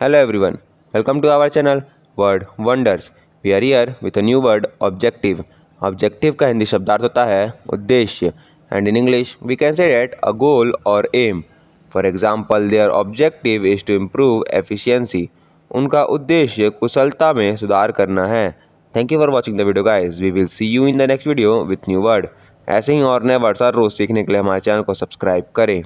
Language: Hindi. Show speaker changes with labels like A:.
A: hello everyone welcome to our channel word wonders we are here with a new word objective objective का हिंदी शब्दार्थ होता है उद्देश्य and in English we can say that a goal और aim for example their objective is to improve efficiency उनका उद्देश्य कुशलता में सुधार करना है thank you for watching the video guys we will see you in the next video with new word ऐसे ही और नए वर्ड्स और रोज सीखने के लिए हमारे
B: चैनल को सब्सक्राइब करें